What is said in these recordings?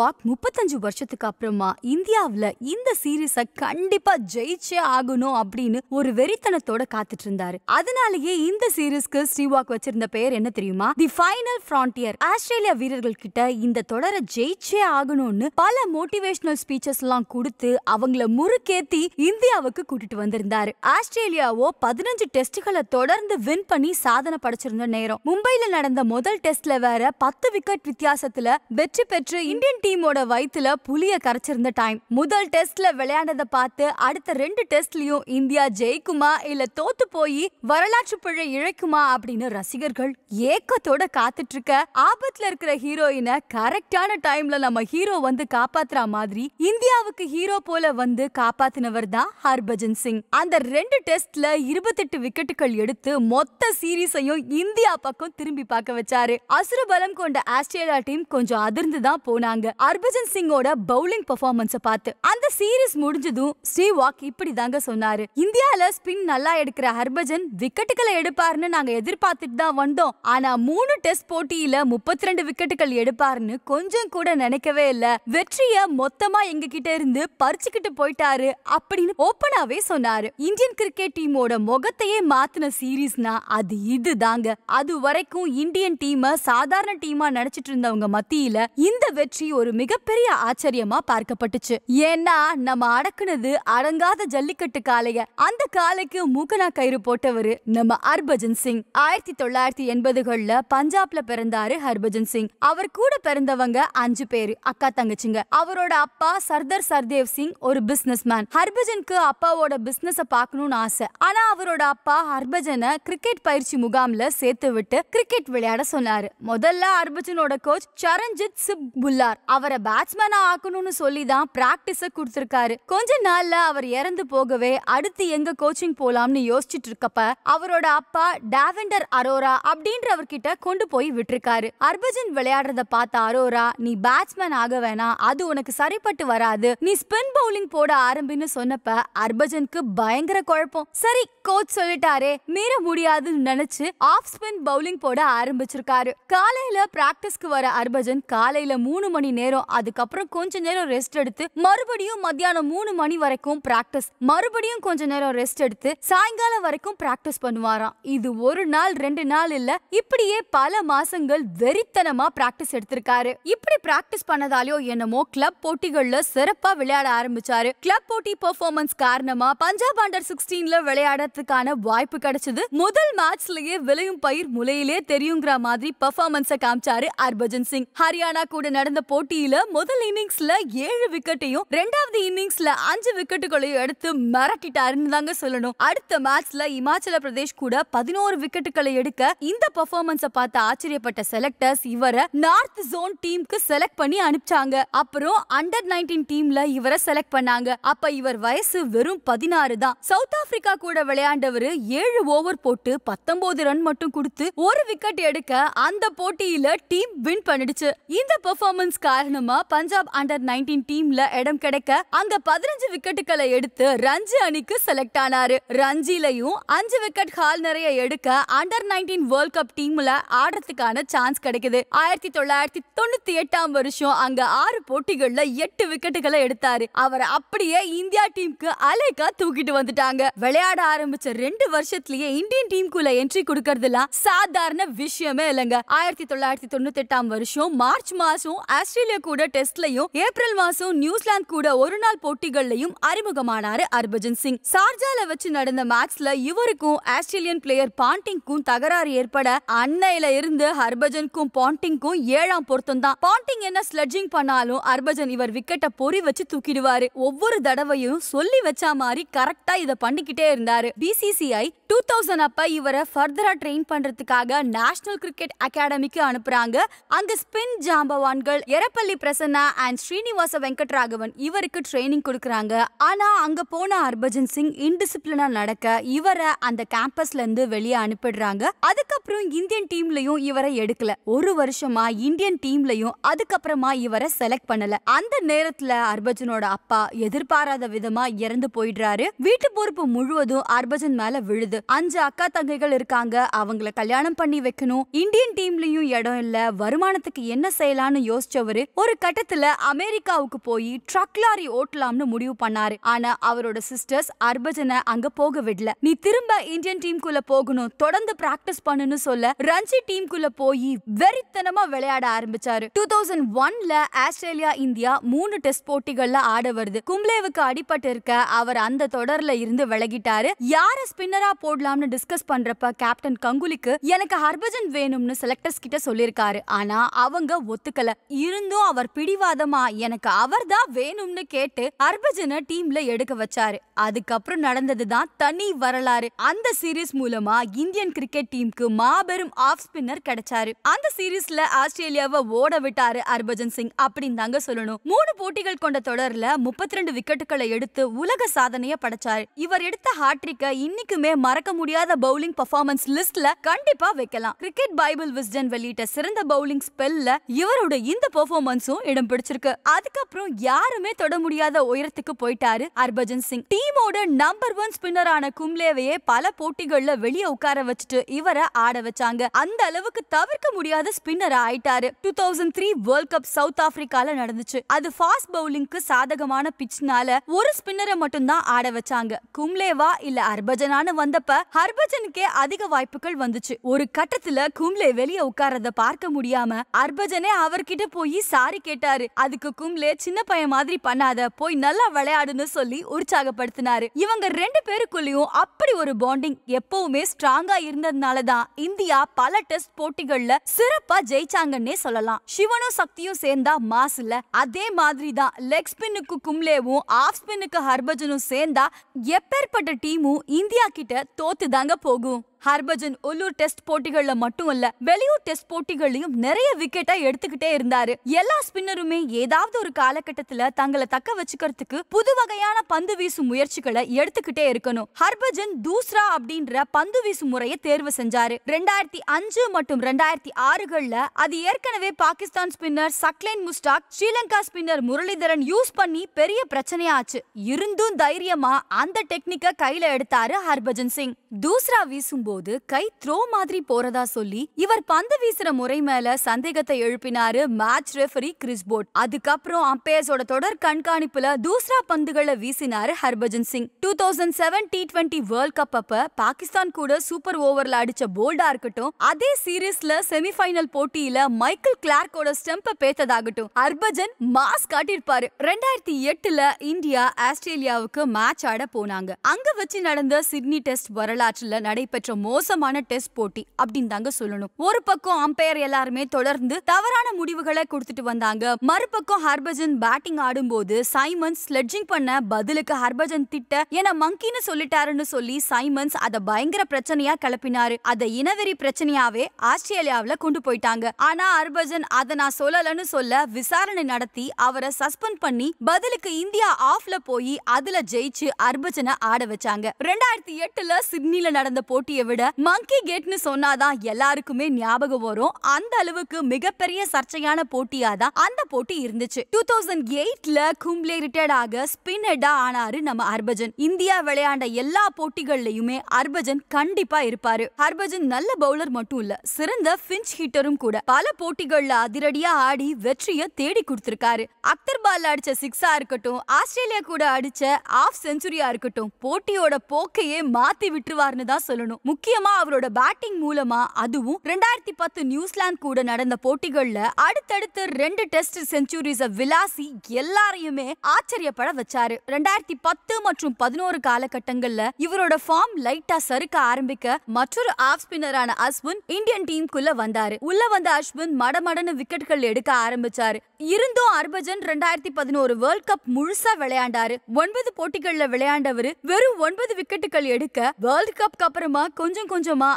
walk முப்பத்தஞ்சு வருஷத்துக்கு அப்புறமா இந்தியாவில் இந்த சீரீஸை கண்டிப்பா ஜெயிச்சே ஆகணும் அப்படின்னு ஒரு வெறித்தனத்தோட காத்துட்டு இருந்தாரு அதனாலேயே இந்த சீரீஸ்க்கு ஸ்ரீவாக் வச்சிருந்த பெயர் என்ன தெரியுமா தி ஃபைனல் ஃபிராண்டியர் ஆஸ்திரேலியா வீரர்கள் கிட்ட இந்த தொடரை ஜெயிச்சே ஆகணும்னு பல மோட்டிவேஷனல் ஸ்பீச்சஸ் எல்லாம் கொடுத்து அவங்கள முறுக்கேத்தி இந்தியாவுக்கு கூட்டிட்டு வந்திருந்தாரு ஆஸ்திரேலியாவோ பதினஞ்சு டெஸ்ட்களை தொடர்ந்து வின் பண்ணி சாதனை படைச்சிருந்த நேரம் மும்பையில நடந்த முதல் டெஸ்ட்ல வேற பத்து விக்கெட் வித்தியாசத்துல வெற்றி பெற்று இந்தியன் டீமோட வயிற்றுல புலிய கரைச்சிருந்த டைம் முதல் டெஸ்ட்ல விளையாண்டதை பார்த்து அடுத்த ரெண்டு டெஸ்ட்லயும் இந்தியா ஜெயிக்குமா இல்ல தோத்து போய் வரலாற்று பிழை இழைக்குமா அப்படின்னு ரசிகர்கள் ஏக்கத்தோட காத்துட்டு இருக்க ஆபத்துல இருக்கிற ஹீரோயினை கரெக்டான டைம்ல நம்ம ஹீரோ வந்து காப்பாத்துற மாதிரி இந்தியாவுக்கு ஹீரோ போல வந்து காப்பாத்தினவர் தான் ஹர்பஜன் சிங் அந்த ரெண்டு டெஸ்ட்ல இருபத்தெட்டு விக்கெட்டுகள் எடுத்து மொத்த சீரீஸையும் இந்தியா பக்கம் திரும்பி பார்க்க வச்சாரு அசுரபலம் கொண்ட ஆஸ்திரேலியா டீம் கொஞ்சம் அதிர்ந்து தான் போனாங்க ஹர்பஜன் சிங்கோட பவுலிங் பெர்ஃபார்மன்ஸை பார்த்து அந்த சீரீஸ் முடிஞ்சதும் ஸ்ரீவாக் இப்படி தாங்க சொன்னாரு இந்தியால ஸ்பின் நல்லா எடுக்கிற ஹர்பஜன் விக்கெட்டுகளை எடுப்பாருன்னு நாங்க எதிர்பார்த்துட்டு தான் வந்தோம் ஆனா மூணு டெஸ்ட் போட்டியில முப்பத்தி ரெண்டு விக்கெட்டுகள் எடுப்பாருன்னு கொஞ்சம் கூட நினைக்கவே இல்ல வெற்றிய மொத்தமா எங்க கிட்ட இருந்து பறிச்சுக்கிட்டு போயிட்டாரு அப்படின்னு ஓப்பனாவே சொன்னாரு இந்தியன் கிரிக்கெட் டீமோட முகத்தையே மாத்தின சீரீஸ்னா அது இது தாங்க அது வரைக்கும் இந்தியன் டீம் சாதாரண டீமா நினைச்சிட்டு இருந்தவங்க மத்தியில இந்த வெற்றி ஒரு ஒரு மிகப்பெரிய ஆச்சரியமா பார்க்கப்பட்டுச்சு ஏன்னா நம்ம அடக்குனது அடங்காத ஜல்லிக்கட்டு காளைய அந்த காளைக்கு மூக்கனா கயிறு போட்டவரு நம்ம ஹர்பஜன் சிங் ஆயிரத்தி தொள்ளாயிரத்தி எண்பதுகள்ல பஞ்சாப்ல பிறந்தாரு ஹர்பஜன் சிங் அவர் கூட பிறந்தவங்க அஞ்சு பேரு அக்கா தங்கச்சிங்க அவரோட அப்பா சர்தர் சர்தேவ் சிங் ஒரு பிசினஸ் மேன் ஹர்பஜனுக்கு அப்பாவோட பிசினஸ பாக்கணும்னு ஆசை ஆனா அவரோட அப்பா ஹர்பஜனை கிரிக்கெட் பயிற்சி முகாம்ல சேர்த்து விட்டு கிரிக்கெட் விளையாட சொன்னாரு முதல்ல ஹர்பஜனோட கோச் சரண்ஜித் சிப் புல்லார் அவரை பேட்ஸ்மேனா ஆக்கணும்னு சொல்லி தான் பிராக்டிஸ கொடுத்திருக்காரு கொஞ்ச நாள்ல அவர் இறந்து போகவே அடுத்து எங்க கோச்சிங் போலாம்னு யோசிச்சுட்டு இருக்கப்ப அவரோட அப்பா டேவெண்டர் அரோரா அப்படின்றவர் கிட்ட கொண்டு போய் விட்டுருக்காரு அர்பஜன் விளையாடுறத பார்த்த அரோரா நீ பேட்ஸ்மேன் ஆக வேணாம் அது உனக்கு சரிப்பட்டு வராது நீ ஸ்பின் பவுலிங் போட ஆரம்பின்னு சொன்னப்ப அர்பஜனுக்கு பயங்கர குழப்பம் சரி கோச் சொல்லிட்டாரே மீற முடியாதுன்னு நினைச்சு ஆஃப் ஸ்பின் பவுலிங் போட ஆரம்பிச்சிருக்காரு காலையில பிராக்டிஸ்க்கு வர அர்பஜன் காலையில மூணு மணி நேரம் அதுக்கப்புறம் கொஞ்ச நேரம் ரெஸ்ட் எடுத்து மறுபடியும் மத்தியானம் மூணு மணி வரைக்கும் பிராக்டிஸ் மறுபடியும் கொஞ்ச நேரம் ரெஸ்ட் எடுத்து சாயங்காலம் வரைக்கும் பிராக்டிஸ் பண்ணுவாராம் இது ஒரு நாள் ரெண்டு நாள் இல்ல இப்படியே பல மாசங்கள் வெறித்தனமா பிராக்டிஸ் எடுத்திருக்காரு இப்படி பிராக்டிஸ் பண்ணதாலயோ என்னமோ கிளப் போட்டிகள்ல சிறப்பா விளையாட ஆரம்பிச்சாரு கிளப் போட்டி பெர்ஃபார்மன்ஸ் காரணமா பஞ்சாப் அண்டர் சிக்ஸ்டீன்ல விளையாடுறதுக்கான வாய்ப்பு கிடைச்சது முதல் மேட்ச்லயே விளையும் பயிர் முலையிலே தெரியுங்கிற மாதிரி பெர்ஃபார்மன்ஸ காமிச்சாரு ஹர்பஜன் சிங் ஹரியானா கூட நடந்த போட்டி போட்டியில முதல் இன்னிங்ஸ்ல ஏழு விக்கெட்டையும் ரெண்டாவது இன்னிங்ஸ்ல அஞ்சு விக்கெட்டுகளையும் எடுத்து மிரட்டிட்டாருன்னு தாங்க சொல்லணும் அடுத்த மேட்ச்ல இமாச்சல பிரதேஷ் கூட பதினோரு விக்கெட்டுகளை எடுக்க இந்த பர்ஃபார்மன்ஸ பார்த்த ஆச்சரியப்பட்ட செலக்டர்ஸ் இவரை நார்த் ஜோன் டீமுக்கு செலக்ட் பண்ணி அனுப்பிச்சாங்க அப்புறம் அண்டர் நைன்டீன் டீம்ல இவரை செலக்ட் பண்ணாங்க அப்ப இவர் வயசு வெறும் பதினாறு தான் சவுத் ஆப்பிரிக்கா கூட விளையாண்டவரு ஏழு ஓவர் போட்டு பத்தொன்பது ரன் மட்டும் கொடுத்து ஒரு விக்கெட் எடுக்க அந்த போட்டியில டீம் வின் பண்ணிடுச்சு இந்த பெர்ஃபார்மன்ஸ்க்கு காரணமா பஞ்சாப் அண்டர் நைன்டீன் டீம்ல இடம் கிடைக்க அங்க பதினஞ்சு விக்கெட்டுகளை எடுத்து ரஞ்சி அணிக்கு செலக்ட் ஆனாரு ரஞ்சிலையும் அஞ்சு விக்கெட் ஹால் நிறைய எடுக்க அண்டர் நைன்டீன் வேர்ல்ட் கப் டீம்ல ஆடுறதுக்கான சான்ஸ் கிடைக்குது ஆயிரத்தி தொள்ளாயிரத்தி தொண்ணூத்தி எட்டாம் வருஷம் அங்க ஆறு போட்டிகள்ல எட்டு விக்கெட்டுகளை எடுத்தாரு அவர் அப்படியே இந்தியா டீமுக்கு அலேக்கா தூக்கிட்டு வந்துட்டாங்க விளையாட ஆரம்பிச்ச ரெண்டு வருஷத்திலேயே இந்தியன் டீமுக்குள்ள என்ட்ரி கொடுக்கறதுலாம் சாதாரண விஷயமே இல்லைங்க ஆயிரத்தி தொள்ளாயிரத்தி தொண்ணூத்தி எட்டாம் வருஷம் மார்ச் மாசம் ஆஸ்திரேலியா ஆஸ்திரேலியா கூட டெஸ்ட்லயும் ஏப்ரல் மாசம் நியூசிலாந்து கூட ஒரு நாள் போட்டிகள்லயும் அறிமுகமானாரு ஹர்பஜன் சிங் சார்ஜால வச்சு நடந்த மேட்ச்ல இவருக்கும் ஆஸ்திரேலியன் பிளேயர் பாண்டிங்க்கும் தகராறு ஏற்பட அன்னையில இருந்து ஹர்பஜனுக்கும் பாண்டிங்க்கும் ஏழாம் பொருத்தம் தான் பாண்டிங் என்ன ஸ்லட்ஜிங் பண்ணாலும் ஹர்பஜன் இவர் விக்கெட்டை பொறி வச்சு தூக்கிடுவாரு ஒவ்வொரு தடவையும் சொல்லி வச்சா மாதிரி கரெக்டா இத பண்ணிக்கிட்டே இருந்தாரு பிசிசிஐ டூ தௌசண்ட் அப்ப இவரை ஃபர்தரா ட்ரெயின் பண்றதுக்காக நேஷனல் கிரிக்கெட் அகாடமிக்கு அனுப்புறாங்க அங்க ஸ்பின் ஜாம்பவான்கள் இறப்ப சர்வப்பள்ளி பிரசன்னா அண்ட் ஸ்ரீனிவாச வெங்கட்ராகவன் இவருக்கு ட்ரைனிங் கொடுக்குறாங்க ஆனா அங்க போன ஹர்பஜன் சிங் இன்டிசிப்ளினா நடக்க இவரை அந்த கேம்பஸ்ல இருந்து வெளியே அனுப்பிடுறாங்க அதுக்கப்புறம் இந்தியன் டீம்லயும் இவரை எடுக்கல ஒரு வருஷமா இந்தியன் டீம்லயும் அதுக்கப்புறமா இவரை செலக்ட் பண்ணல அந்த நேரத்துல அர்பஜனோட அப்பா எதிர்பாராத விதமா இறந்து போயிடுறாரு வீட்டு பொறுப்பு முழுவதும் அர்பஜன் மேல விழுது அஞ்சு அக்கா தங்கைகள் இருக்காங்க அவங்கள கல்யாணம் பண்ணி வைக்கணும் இந்தியன் டீம்லயும் இடம் இல்ல வருமானத்துக்கு என்ன செய்யலாம்னு யோசிச்சவரு ஒரு கட்டத்துல அமெரிக்காவுக்கு போய் ட்ரக் லாரி ஓட்டலாம்னு முடிவு பண்ணாரு ஆனா அவரோட சிஸ்டர்ஸ் அர்பஜனை அங்க போக விடல நீ திரும்ப இந்தியன் டீமுக்குள்ள போகணும் தொடர்ந்து பிராக்டிஸ் பண்ணுன்னு சொல்ல ரஞ்சி டீமுக்குள்ள போய் வெறித்தனமா விளையாட ஆரம்பிச்சாரு டூ தௌசண்ட் ஒன்ல ஆஸ்திரேலியா இந்தியா மூணு டெஸ்ட் போட்டிகள்ல ஆட வருது கும்ளேவுக்கு அடிபட்டு இருக்க அவர் அந்த தொடர்ல இருந்து விலகிட்டாரு யார ஸ்பின்னரா போடலாம்னு டிஸ்கஸ் பண்றப்ப கேப்டன் கங்குலிக்கு எனக்கு ஹர்பஜன் வேணும்னு செலக்டர்ஸ் கிட்ட சொல்லியிருக்காரு ஆனா அவங்க ஒத்துக்கல இருந்தும் இன்னும் அவர் பிடிவாதமா எனக்கு அவர் தான் வேணும்னு கேட்டு ஹர்பஜனை டீம்ல எடுக்க வச்சாரு அதுக்கப்புறம் நடந்ததுதான் தனி வரலாறு அந்த சீரீஸ் மூலமா இந்தியன் கிரிக்கெட் டீமுக்கு மாபெரும் ஆஃப் ஸ்பின்னர் கிடைச்சாரு அந்த சீரீஸ்ல ஆஸ்திரேலியாவை ஓட விட்டாரு ஹர்பஜன் சிங் அப்படின்னு தாங்க சொல்லணும் மூணு போட்டிகள் கொண்ட தொடர்ல முப்பத்தி ரெண்டு விக்கெட்டுகளை எடுத்து உலக சாதனைய படைச்சாரு இவர் எடுத்த ஹாட்ரிக்க இன்னைக்குமே மறக்க முடியாத பவுலிங் பர்ஃபார்மன்ஸ் லிஸ்ட்ல கண்டிப்பா வைக்கலாம் கிரிக்கெட் பைபிள் விஸ்டன் வெளியிட்ட சிறந்த பவுலிங் ஸ்பெல்ல இவரோட இந்த பெர்ஃபார்மன்ஸ் பர்ஃபார்மன்ஸும் இடம் பிடிச்சிருக்கு அதுக்கப்புறம் யாருமே தொட முடியாத உயரத்துக்கு போயிட்டாரு ஹர்பஜன் சிங் டீமோட நம்பர் ஒன் ஸ்பின்னரான கும்லேவையே பல போட்டிகள்ல வெளியே உட்கார வச்சுட்டு இவரை ஆட வச்சாங்க அந்த அளவுக்கு தவிர்க்க முடியாத ஸ்பின்னர் ஆயிட்டாரு two thousand three World Cup South ஆப்பிரிக்கால நடந்துச்சு அது ஃபாஸ்ட் பவுலிங்க்கு சாதகமான பிச்னால ஒரு ஸ்பின்னரை மட்டும்தான் ஆட வச்சாங்க கும்லேவா இல்ல அர்பஜனானு வந்தப்ப ஹர்பஜனுக்கே அதிக வாய்ப்புகள் வந்துச்சு ஒரு கட்டத்துல கும்லே வெளியே உட்காரத பார்க்க முடியாம ஹர்பஜனே அவர்கிட்ட போய் சாரி கேட்டாரு அதுக்கு கும்லே சின்ன பையன் மாதிரி பண்ணாத போய் நல்லா விளையாடுன்னு சொல்லி உற்சாகப்படுத்தினாரு இவங்க ரெண்டு பேருக்குள்ளயும் அப்படி ஒரு பாண்டிங் எப்பவுமே ஸ்ட்ராங்கா இருந்ததுனால தான் இந்தியா பல டெஸ்ட் போட்டிகள்ல சிறப்பா ஜெயிச்சாங்கன்னே சொல்லலாம் சிவனும் சக்தியும் சேர்ந்தா மாஸ் இல்ல அதே மாதிரி தான் லெக் ஸ்பின்னுக்கு கும்லேவும் ஆஃப் ஸ்பின்னுக்கு ஹர்பஜனும் சேர்ந்தா எப்பேற்பட்ட டீமும் இந்தியா கிட்ட தோத்து தாங்க போகும் ஹர்பஜன் உள்ளூர் டெஸ்ட் போட்டிகள்ல மட்டும் இல்ல வெளியூர் டெஸ்ட் போட்டிகள்லயும் நிறைய விக்கெட்டா எடுத்துக்கிட்டே இருந்தாரு எல்லா ஸ்பின்னருமே ஏதாவது ஒரு காலகட்டத்துல தங்களை தக்க வச்சுக்கிறதுக்கு புது வகையான பந்து வீசும் முயற்சிகளை எடுத்துக்கிட்டே இருக்கணும் ஹர்பஜன் தூஸ்ரா அப்படின்ற பந்து வீசும் முறைய தேர்வு செஞ்சாரு ரெண்டாயிரத்தி அஞ்சு மற்றும் ரெண்டாயிரத்தி ஆறுகள்ல அது ஏற்கனவே Pakistan spinner Saqlain Mushtaq Sri Lanka spinner Muralitharan use பண்ணி பெரிய பிரச்சனையாச்சு இருந்தும் தைரியமா அந்த டெக்னிக்கை கையில எடுத்தாரு ஹர்பஜன் சிங் தூஸ்ரா வீசும் போது கை த்ரோ மாதிரி போறதா சொல்லி இவர் பந்து வீசுற முறை மேல சந்தேகத்தை எழுப்பினாரு மேட்ச் ரெஃபரி கிறிஸ் போர்ட் அதுக்கப்புறம் அம்பையர்ஸோட தொடர் கண்காணிப்புல தூசரா பந்துகளை வீசினாரு Harbhajan Singh two thousand seven T twenty World Cup அப்ப பாகிஸ்தான் கூட சூப்பர் ஓவர்ல அடிச்ச போல்டா இருக்கட்டும் அதே சீரீஸ்ல செமிஃபைனல் போட்டியில மைக்கேல் கிளார்க்கோட ஸ்டெம்ப பேத்ததாகட்டும் ஹர்பஜன் மாஸ் காட்டியிருப்பாரு ரெண்டாயிரத்தி எட்டுல இந்தியா ஆஸ்திரேலியாவுக்கு மேட்ச் ஆட போனாங்க அங்க வச்சு நடந்த சிட்னி டெஸ்ட் வரலாற்றுல நடைபெற்ற மோசமான டெஸ்ட் போட்டி அப்படின்னு தாங்க சொல்லணும் ஒரு பக்கம் அம்பையர் எல்லாருமே தொடர்ந்து தவறான முடிவுகளை கொடுத்துட்டு வந்தாங்க மறுபக்கம் ஹர்பஜன் பேட்டிங் ஆடும்போது சைமன் ஸ்லெட்ஜிங் பண்ண பதிலுக்கு ஹர்பஜன் திட்ட என மங்கின்னு சொல்லிட்டாருன்னு சொல்லி சைமன்ஸ் அதை பயங்கர பிரச்சனையா கிளப்பினாரு அதை இனவெறி பிரச்சனையாவே ஆஸ்திரேலியாவில கொண்டு போயிட்டாங்க ஆனா ஹர்பஜன் அதை நான் சொல்லலன்னு சொல்ல விசாரணை நடத்தி அவரை சஸ்பெண்ட் பண்ணி பதிலுக்கு இந்தியா ஆஃப்ல போய் அதுல ஜெயிச்சு ஹர்பஜனை ஆட வச்சாங்க ரெண்டாயிரத்தி எட்டுல சிட்னில நடந்த போட்டியை விட மங்கி கேட்னு சொன்னாதான் எல்லாருக்குமே ஞாபகம் வரும் அந்த அளவுக்கு மிகப்பெரிய சர்ச்சையான போட்டியாதான் அந்த போட்டி இருந்துச்சு டூ தௌசண்ட் எயிட்ல கும்ப்ளே ரிட்டையர்ட் ஆக ஸ்பின் ஹெட்டா ஆனாரு நம்ம ஹர்பஜன் இந்தியா விளையாண்ட எல்லா போட்டிகள்லயுமே ஹர்பஜன் கண்டிப்பா இருப்பாரு ஹர்பஜன் நல்ல பவுலர் மட்டும் இல்ல சிறந்த பிஞ்ச் ஹிட்டரும் கூட பல போட்டிகள்ல அதிரடியா ஆடி வெற்றியை தேடி கொடுத்திருக்காரு அக்தர் பால்ல அடிச்ச சிக்ஸா இருக்கட்டும் ஆஸ்திரேலியா கூட அடிச்ச ஆஃப் செஞ்சுரியா இருக்கட்டும் போட்டியோட போக்கையே மாத்தி விட்டுருவார்னு தான் சொல்லணும் முக்கியமா அவரோட பேட்டிங் மூலமா அதுவும் ரெண்டாயிரத்தி பத்து நியூசிலாந்து கூட நடந்த போட்டிகள்ல அடுத்தடுத்து ரெண்டு டெஸ்ட் செஞ்சுரிஸ விளாசி எல்லாரையுமே ஆச்சரியப்பட வச்சாரு ரெண்டாயிரத்தி பத்து மற்றும் பதினோரு காலகட்டங்கள்ல இவரோட ஃபார்ம் லைட்டா சறுக்க ஆரம்பிக்க மற்றொரு ஆஃப் ஸ்பின்னரான அஸ்வின் இந்தியன் டீமுக்குள்ள வந்தாரு உள்ள வந்த அஸ்வின் மடமடன்னு விக்கெட்கள் எடுக்க ஆரம்பிச்சாரு இருந்தும் அர்பஜன் ரெண்டாயிரத்தி ரெண்டாயிரத்தி பதினோரு வேர்ல்ட் கப் முழுசா விளையாண்டாரு ஒன்பது போட்டிகள்ல விளையாண்டவர் வெறும் ஒன்பது விக்கெட்டுகள் எடுக்க வேர்ல்ட் கப்க்கு அப்புறமா கொஞ்சம் கொஞ்சமா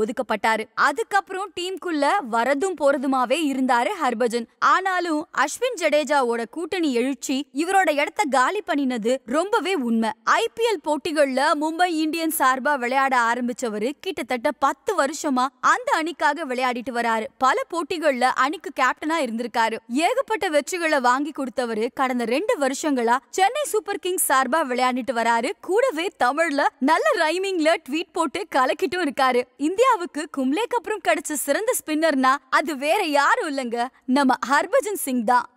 ஒதுக்கப்பட்டாரு அதுக்கப்புறம் டீமுக்குள்ள வரதும் போறதுமாவே இருந்தாரு ஹர்பஜன் ஆனாலும் அஸ்வின் ஜடேஜாவோட கூட்டணி எழுச்சி இவரோட இடத்த காலி பண்ணினது ரொம்பவே உண்மை ஐபிஎல் போட்டிகள்ல மும்பை இந்தியன் சார்பா விளையாட ஆரம்பிச்சவர் கிட்டத்தட்ட பத்து வருஷமா அந்த அணிக்காக விளையாடிட்டு வராரு பல போட்டிகள்ல அணிக்கு கேப்டனா இருந்திருக்காரு ஏகப்பட்ட வெற்றிகளை வாங்கி கொடுத்தவரு கடந்த ரெண்டு வருஷங்களா சென்னை சூப்பர் கிங்ஸ் சார்பா விளையாண்டுட்டு வராரு கூடவே தமிழ்ல நல்ல ரைமிங்ல ட்வீட் போட்டு கலக்கிட்டும் இருக்காரு இந்தியாவுக்கு கும்லேக்கு அப்புறம் கிடைச்ச சிறந்த ஸ்பின்னர்னா அது வேற யாரும் இல்லைங்க நம்ம ஹர்பஜன் சிங் தான்